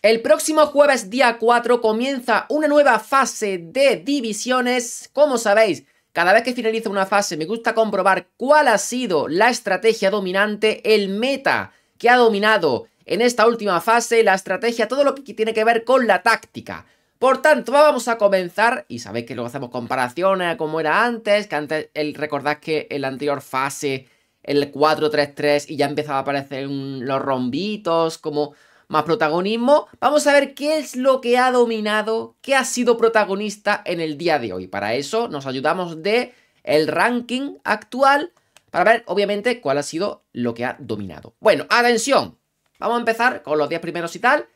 El próximo jueves día 4 comienza una nueva fase de divisiones. Como sabéis, cada vez que finaliza una fase me gusta comprobar cuál ha sido la estrategia dominante, el meta que ha dominado en esta última fase, la estrategia, todo lo que tiene que ver con la táctica. Por tanto, vamos a comenzar, y sabéis que luego hacemos comparaciones a cómo era antes, que antes el, recordad que en la anterior fase, el 4-3-3, y ya empezaba a aparecer los rombitos, como más protagonismo. Vamos a ver qué es lo que ha dominado, qué ha sido protagonista en el día de hoy. Para eso nos ayudamos de el ranking actual para ver obviamente cuál ha sido lo que ha dominado. Bueno, atención. Vamos a empezar con los 10 primeros y tal.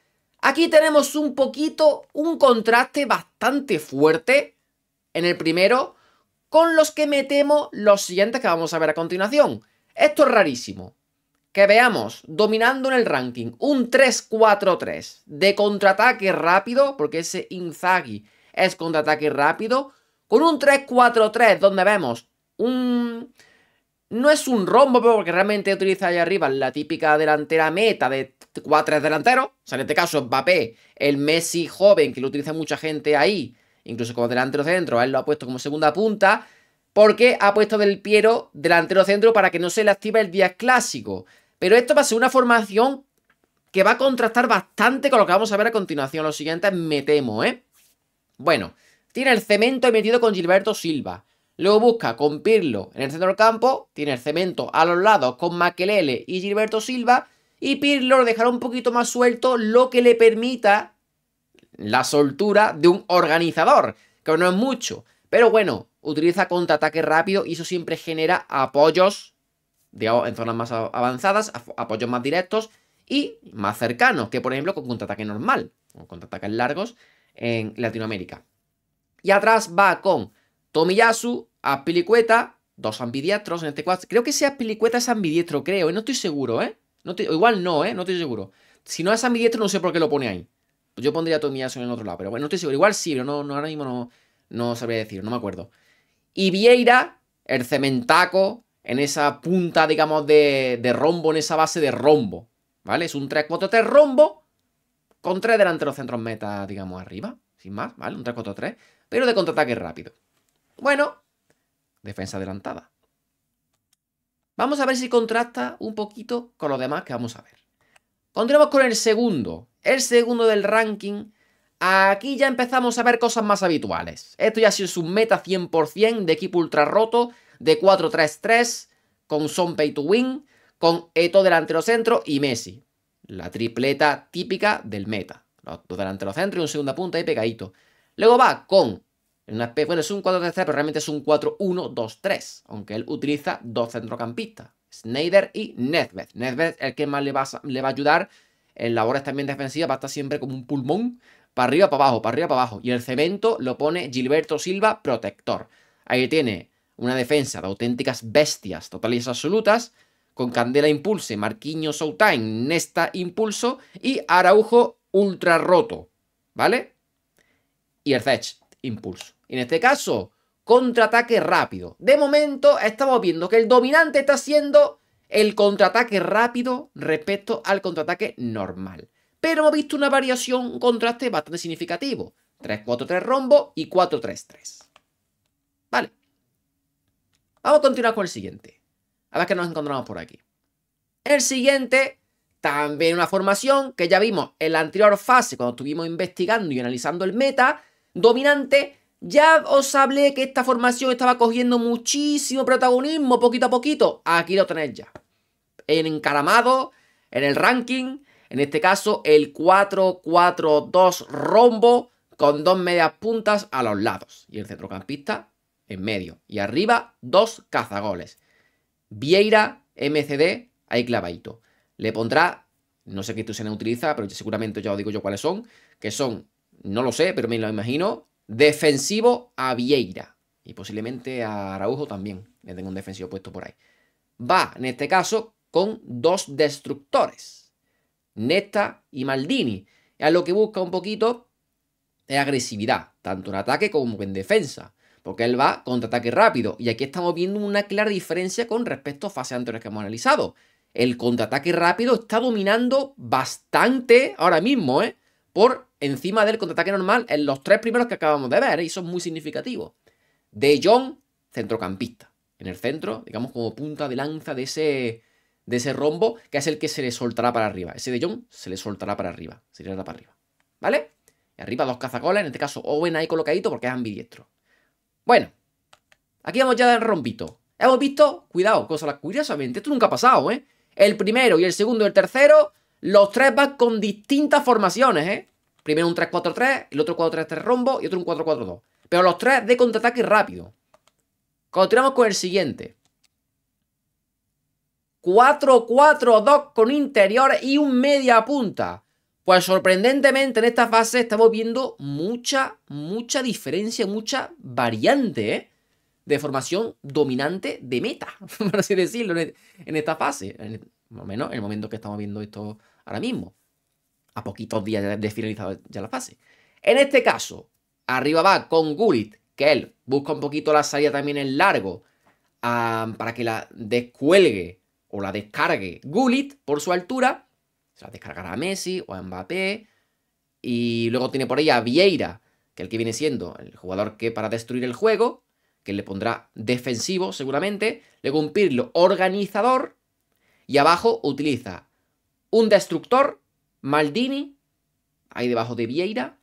Aquí tenemos un poquito, un contraste bastante fuerte en el primero con los que metemos los siguientes que vamos a ver a continuación. Esto es rarísimo que veamos dominando en el ranking un 3-4-3 de contraataque rápido, porque ese Inzaghi es contraataque rápido, con un 3-4-3 donde vemos un... No es un rombo, porque realmente utiliza ahí arriba la típica delantera meta de 4 delanteros. O sea, en este caso Mbappé, el Messi joven, que lo utiliza mucha gente ahí, incluso como delantero centro, él lo ha puesto como segunda punta, porque ha puesto del Piero delantero centro para que no se le active el día clásico. Pero esto va a ser una formación que va a contrastar bastante con lo que vamos a ver a continuación. Lo siguientes me temo, ¿eh? Bueno, tiene el cemento emitido con Gilberto Silva. Luego busca con Pirlo en el centro del campo. Tiene el cemento a los lados con Maquelele y Gilberto Silva. Y Pirlo lo dejará un poquito más suelto, lo que le permita la soltura de un organizador, que no es mucho. Pero bueno, utiliza contraataque rápido y eso siempre genera apoyos digamos, en zonas más avanzadas, apoyos más directos y más cercanos, que por ejemplo con contraataque normal, o contraataques largos en Latinoamérica. Y atrás va con Tomiyasu, Aspilicueta, dos ambidiestros en este cuadro. Creo que sea Aspilicueta es ambidiestro, creo, ¿eh? no estoy seguro, ¿eh? No igual no, ¿eh? No estoy seguro. Si no es ambidiestro, no sé por qué lo pone ahí. Yo pondría Tomiyasu en el otro lado, pero bueno, no estoy seguro. Igual sí, pero no, no ahora mismo no, no sabría decir, no me acuerdo. Y Vieira, el cementaco, en esa punta, digamos, de, rombo, en esa base de rombo, ¿vale? Es un 3-4-3 rombo con tres los centros meta, digamos, arriba, sin más, ¿vale? Un 3-4-3, pero de contraataque rápido. Bueno, defensa adelantada. Vamos a ver si contrasta un poquito con los demás que vamos a ver. Continuamos con el segundo, el segundo del ranking. Aquí ya empezamos a ver cosas más habituales. Esto ya ha sido su meta 100% de equipo ultra roto de 4-3-3 con Son Pay to Win, con Eto delantero centro y Messi. La tripleta típica del meta. Los dos los centro y un segundo punta ahí pegadito. Luego va con. Una, bueno, es un 4-3-3, pero realmente es un 4-1-2-3. Aunque él utiliza dos centrocampistas. Snyder y Nedved. Nedved es el que más le va, le va a ayudar en labores también defensivas. Va a estar siempre como un pulmón. Para arriba, para abajo, para arriba, para abajo. Y el cemento lo pone Gilberto Silva, protector. Ahí tiene una defensa de auténticas bestias totales y absolutas, con Candela Impulse, Marquinhos Soutain, Nesta Impulso y Araujo Ultra Roto, ¿vale? Y el Impulso. en este caso, contraataque rápido. De momento estamos viendo que el dominante está haciendo el contraataque rápido respecto al contraataque normal. Pero hemos visto una variación, un contraste bastante significativo. 3-4-3 rombo y 4-3-3. Vale. Vamos a continuar con el siguiente. A ver qué nos encontramos por aquí. El siguiente, también una formación que ya vimos en la anterior fase, cuando estuvimos investigando y analizando el meta dominante. Ya os hablé que esta formación estaba cogiendo muchísimo protagonismo poquito a poquito. Aquí lo tenéis ya. En encaramado, en el ranking, en este caso el 4-4-2 rombo con dos medias puntas a los lados. Y el centrocampista en medio. Y arriba, dos cazagoles. Vieira, MCD, ahí clavaito. Le pondrá, no sé qué tú se utiliza, pero seguramente ya os digo yo cuáles son, que son, no lo sé, pero me lo imagino, defensivo a Vieira. Y posiblemente a Araujo también. Le tengo un defensivo puesto por ahí. Va, en este caso, con dos destructores. Nesta y Maldini. Es lo que busca un poquito De agresividad, tanto en ataque como en defensa porque él va contraataque rápido. Y aquí estamos viendo una clara diferencia con respecto a fases anteriores que hemos analizado. El contraataque rápido está dominando bastante ahora mismo, ¿eh? Por encima del contraataque normal en los tres primeros que acabamos de ver, y son muy significativos. De Jong, centrocampista. En el centro, digamos como punta de lanza de ese, de ese rombo, que es el que se le soltará para arriba. Ese de Jong se le soltará para arriba, se le para arriba. ¿Vale? Y arriba dos cazacolas, en este caso Owen ahí colocadito porque es ambidiestro. Bueno, aquí vamos ya del rompito. Hemos visto, cuidado, cosas curiosamente, esto nunca ha pasado, ¿eh? El primero y el segundo y el tercero, los tres van con distintas formaciones, ¿eh? Primero un 3-4-3, el otro 4-3-3 rombo y otro un 4-4-2. Pero los tres de contraataque rápido. Continuamos con el siguiente. 4-4-2 con interior y un media punta. Pues sorprendentemente en esta fase estamos viendo mucha, mucha diferencia, mucha variante ¿eh? de formación dominante de meta, por así decirlo, en, esta fase, en, menos en el momento que estamos viendo esto ahora mismo, a poquitos días de finalizar ya la fase. En este caso, arriba va con Gulit, que él busca un poquito la salida también en largo ah, para que la descuelgue o la descargue Gulit por su altura. Se la descargará a Messi o a Mbappé. Y luego tiene por ahí a Vieira, que el que viene siendo el jugador que para destruir el juego, que le pondrá defensivo seguramente. Luego un Pirlo organizador. Y abajo utiliza un destructor, Maldini, ahí debajo de Vieira.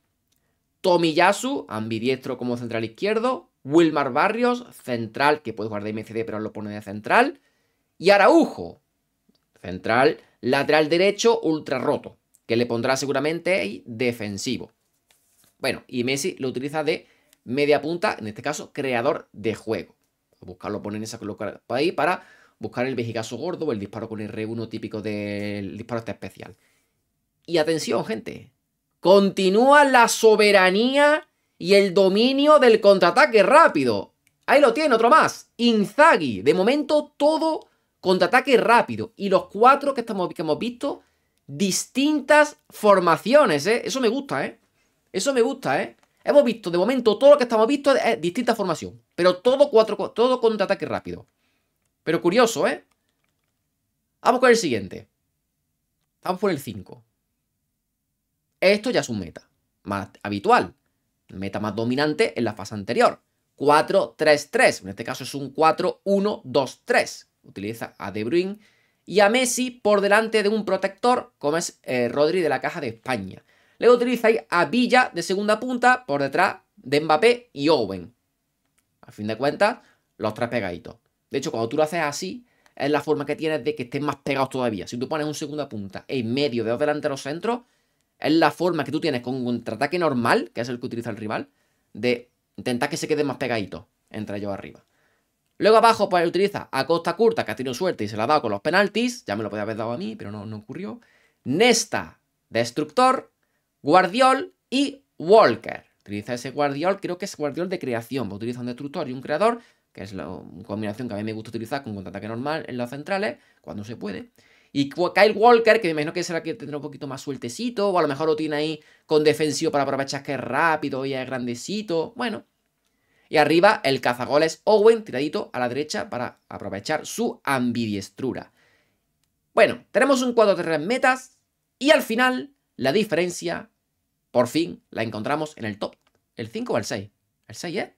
Tomiyasu, ambidiestro como central izquierdo. Wilmar Barrios, central, que puede jugar de MCD pero lo pone de central. Y Araujo, central Lateral derecho ultra roto, que le pondrá seguramente ahí defensivo. Bueno, y Messi lo utiliza de media punta, en este caso creador de juego. Buscarlo, poner esa colocar ahí para buscar el vejigazo gordo o el disparo con R1 típico del disparo este especial. Y atención, gente. Continúa la soberanía y el dominio del contraataque rápido. Ahí lo tiene, otro más. Inzaghi. De momento todo contraataque rápido. Y los cuatro que, estamos, que hemos visto, distintas formaciones, ¿eh? Eso me gusta, ¿eh? Eso me gusta, ¿eh? Hemos visto, de momento, todo lo que estamos visto es distinta formación. Pero todo, cuatro, todo contraataque rápido. Pero curioso, ¿eh? Vamos con el siguiente. Vamos por el 5. Esto ya es un meta. Más habitual. Meta más dominante en la fase anterior. 4-3-3. En este caso es un 4-1-2-3 utiliza a De Bruyne y a Messi por delante de un protector como es eh, Rodri de la Caja de España. Luego utilizáis a Villa de segunda punta por detrás de Mbappé y Owen. A fin de cuentas, los tres pegaditos. De hecho, cuando tú lo haces así, es la forma que tienes de que estén más pegados todavía. Si tú pones un segunda punta en medio de dos los centros, es la forma que tú tienes con un contraataque normal, que es el que utiliza el rival, de intentar que se quede más pegadito entre ellos arriba. Luego abajo, pues, utiliza a Costa Curta, que ha tenido suerte y se la ha dado con los penaltis. Ya me lo podía haber dado a mí, pero no, ocurrió. Nesta, Destructor, Guardiol y Walker. Utiliza ese Guardiol, creo que es Guardiol de creación. Pues utiliza un Destructor y un Creador, que es la combinación que a mí me gusta utilizar con contraataque normal en las centrales, cuando se puede. Y Kyle Walker, que me imagino que será que tendrá un poquito más sueltecito, o a lo mejor lo tiene ahí con defensivo para aprovechar que es rápido y es grandecito. Bueno, y arriba el cazagoles Owen tiradito a la derecha para aprovechar su ambidiestrura. Bueno, tenemos un 4-3 metas y al final la diferencia, por fin, la encontramos en el top. ¿El 5 o el 6? ¿El 6 Eh?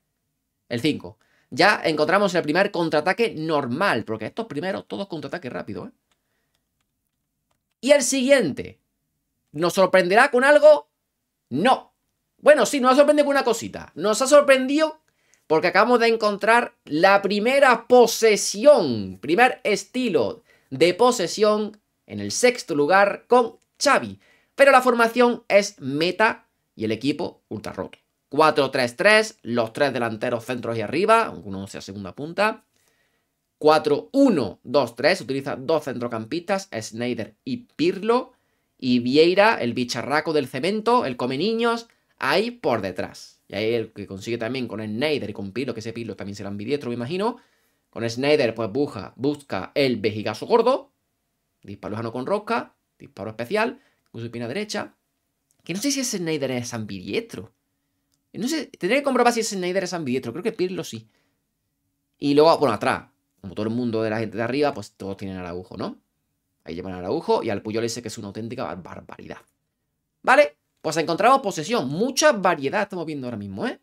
El 5. Ya encontramos el primer contraataque normal, porque estos primeros todos contraataques rápido. ¿eh? Y el siguiente, ¿nos sorprenderá con algo? No. Bueno, sí, nos ha sorprendido con una cosita. Nos ha sorprendido porque acabamos de encontrar la primera posesión, primer estilo de posesión en el sexto lugar con Xavi. Pero la formación es meta y el equipo ultra roto. 4-3-3, los tres delanteros centros y arriba, aunque uno sea segunda punta. 4-1-2-3, utiliza dos centrocampistas, Snyder y Pirlo. Y Vieira, el bicharraco del cemento, el come niños, ahí por detrás. Y ahí el que consigue también con Snyder y con Pilo, que ese Pirlo también será ambidiestro, me imagino. Con Snyder, pues busca, busca el vejigazo gordo. Disparo lejano con rosca. Disparo especial. Con su derecha. Que no sé si ese Snyder es ambidiestro. No sé, tendría que comprobar si ese Snyder es ambidiestro. Creo que Pirlo sí. Y luego, bueno, atrás. Como todo el mundo de la gente de arriba, pues todos tienen agujo, ¿no? Ahí llevan el agujo y al le ese que es una auténtica barbaridad. ¿Vale? Pues encontramos posesión, mucha variedad estamos viendo ahora mismo, ¿eh?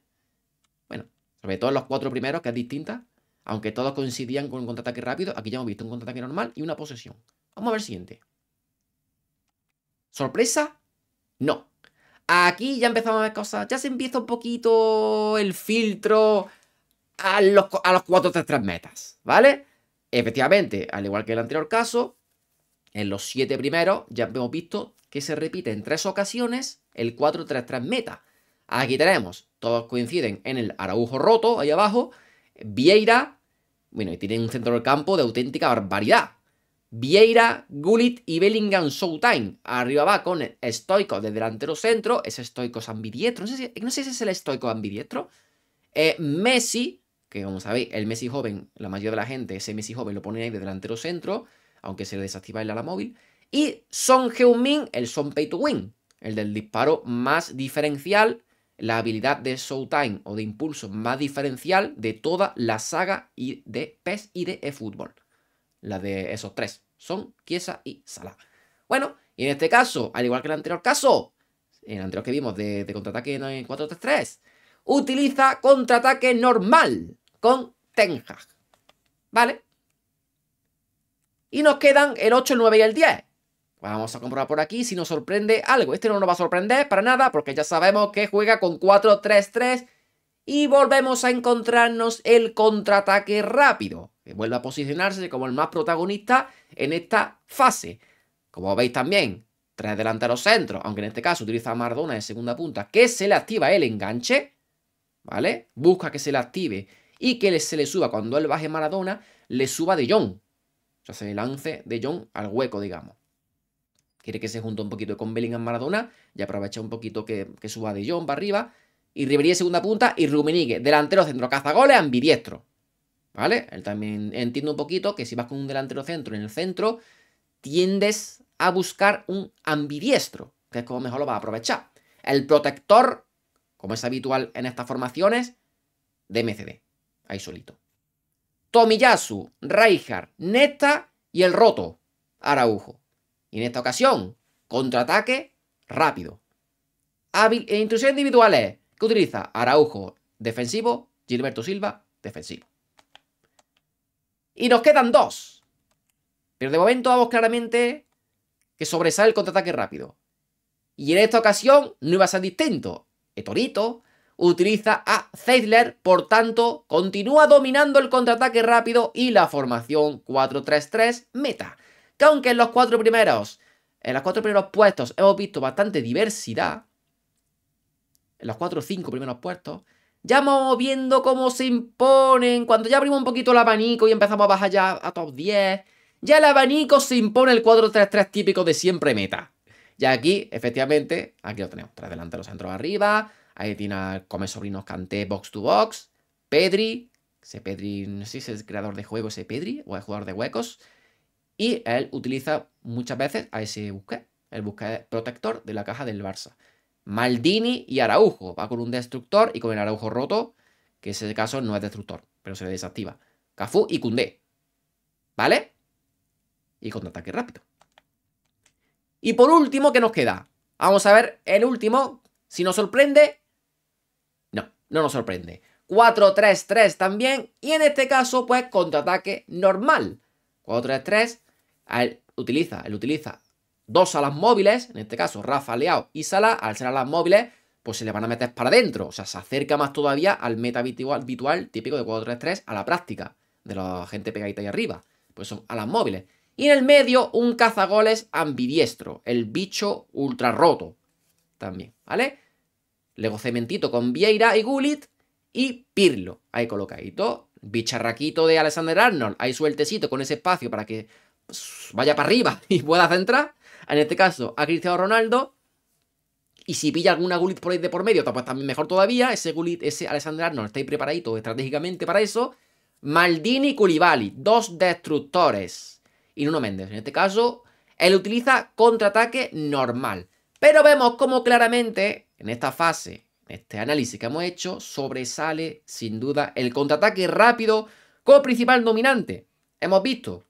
Bueno, sobre todo en los cuatro primeros, que es distinta, aunque todos coincidían con un contraataque rápido, aquí ya hemos visto un contraataque normal y una posesión. Vamos a ver el siguiente. ¿Sorpresa? No. Aquí ya empezamos a ver cosas, ya se empieza un poquito el filtro a los, a los cuatro tres metas, ¿vale? Efectivamente, al igual que el anterior caso, en los siete primeros ya hemos visto que se repite en tres ocasiones el 4-3-3 meta. Aquí tenemos, todos coinciden en el Araujo roto, ahí abajo, Vieira, bueno, y tienen un centro del campo de auténtica barbaridad. Vieira, Gullit y Bellingham Showtime. Arriba va con estoico de delantero centro. Es Stoico ambidiestro. No sé si, no sé si es el estoico ambidiestro. Eh, Messi, que como sabéis, el Messi joven, la mayoría de la gente, ese Messi joven lo pone ahí de delantero centro, aunque se le desactiva el ala móvil. Y Son Heung-min, el Son Pay to Win el del disparo más diferencial, la habilidad de Showtime o de impulso más diferencial de toda la saga y de PES y de eFootball. La de esos tres son Kiesa y Salah. Bueno, y en este caso, al igual que en el anterior caso, en el anterior que vimos de, de contraataque en 4-3-3, utiliza contraataque normal con Ten Hag. ¿Vale? Y nos quedan el 8, el 9 y el 10. Vamos a comprobar por aquí si nos sorprende algo. Este no nos va a sorprender para nada porque ya sabemos que juega con 4-3-3 y volvemos a encontrarnos el contraataque rápido, que vuelve a posicionarse como el más protagonista en esta fase. Como veis también, tres delanteros centros, aunque en este caso utiliza a Maradona en segunda punta, que se le activa el enganche, ¿vale? Busca que se le active y que se le suba cuando él baje Maradona, le suba de John. O sea, se le lance de John al hueco, digamos quiere que se junte un poquito con Bellingham Maradona y aprovecha un poquito que, suba De John para arriba. Y Ribery segunda punta y Rumenigue, delantero centro, cazagoles, ambidiestro. ¿Vale? Él también entiende un poquito que si vas con un delantero centro en el centro, tiendes a buscar un ambidiestro, que es como mejor lo vas a aprovechar. El protector, como es habitual en estas formaciones, de MCD. Ahí solito. Tomiyasu, Reijar, Neta y el roto, Araujo. Y en esta ocasión, contraataque rápido. Hábil e intrusiones individuales que utiliza Araujo defensivo, Gilberto Silva defensivo. Y nos quedan dos. Pero de momento vamos claramente que sobresale el contraataque rápido. Y en esta ocasión no iba a ser distinto. Etorito utiliza a Zeidler, por tanto, continúa dominando el contraataque rápido y la formación 4-3-3 meta que aunque en los cuatro primeros, en los cuatro primeros puestos hemos visto bastante diversidad, en los cuatro o cinco primeros puestos, ya vamos viendo cómo se imponen, cuando ya abrimos un poquito el abanico y empezamos a bajar ya a top 10, ya el abanico se impone el 4-3-3 típico de siempre meta. Ya aquí, efectivamente, aquí lo tenemos, Tras delante, los centros arriba, ahí tiene a Come Sobrinos Canté box to box, Pedri, ese Pedri, no sé si es el creador de juego ese Pedri, o el jugador de huecos, y él utiliza muchas veces a ese busqué, El busqué protector de la caja del Barça. Maldini y Araujo. Va con un destructor y con el Araujo roto, que en ese caso no es destructor, pero se le desactiva. Cafú y Cundé. ¿Vale? Y contraataque rápido. Y por último, ¿qué nos queda? Vamos a ver el último. Si nos sorprende. No, no nos sorprende. 4-3-3 también. Y en este caso, pues, contraataque normal. 4-3-3 él utiliza, él utiliza dos alas móviles, en este caso Rafa, Leao y sala al ser alas móviles, pues se le van a meter para adentro. O sea, se acerca más todavía al meta habitual, típico de 4-3-3 a la práctica de la gente pegadita ahí arriba. Pues son alas móviles. Y en el medio, un cazagoles ambidiestro, el bicho ultra roto. También, ¿vale? Luego Cementito con Vieira y Gullit y Pirlo. Ahí colocadito. Bicharraquito de Alexander Arnold. Ahí sueltecito con ese espacio para que pues, vaya para arriba y pueda centrar. En este caso, a Cristiano Ronaldo. Y si pilla alguna Gullit por ahí de por medio, pues también mejor todavía. Ese Gullit, ese Alexander Arnold, estáis preparaditos estratégicamente para eso. Maldini y Koulibaly, dos destructores. Y Nuno Méndez. En este caso, él utiliza contraataque normal. Pero vemos cómo claramente, en esta fase, en este análisis que hemos hecho, sobresale sin duda el contraataque rápido como principal dominante. Hemos visto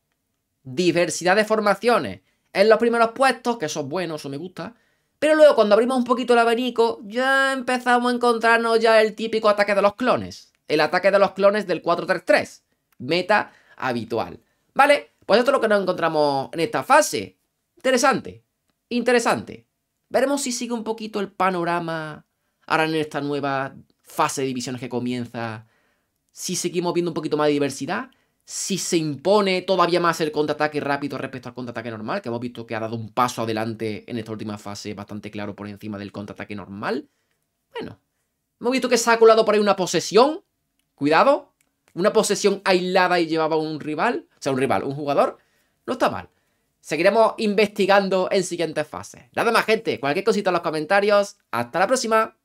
diversidad de formaciones en los primeros puestos, que eso es bueno, eso me gusta. Pero luego cuando abrimos un poquito el abanico, ya empezamos a encontrarnos ya el típico ataque de los clones. El ataque de los clones del 4-3-3, Meta habitual. ¿Vale? Pues esto es lo que nos encontramos en esta fase. Interesante. Interesante. Veremos si sigue un poquito el panorama ahora en esta nueva fase de divisiones que comienza. Si seguimos viendo un poquito más de diversidad si se impone todavía más el contraataque rápido respecto al contraataque normal, que hemos visto que ha dado un paso adelante en esta última fase bastante claro por encima del contraataque normal. Bueno, hemos visto que se ha colado por ahí una posesión, cuidado, una posesión aislada y llevaba un rival, o sea, un rival, un jugador, no está mal. Seguiremos investigando en siguientes fases. Nada más, gente. Cualquier cosita en los comentarios. Hasta la próxima.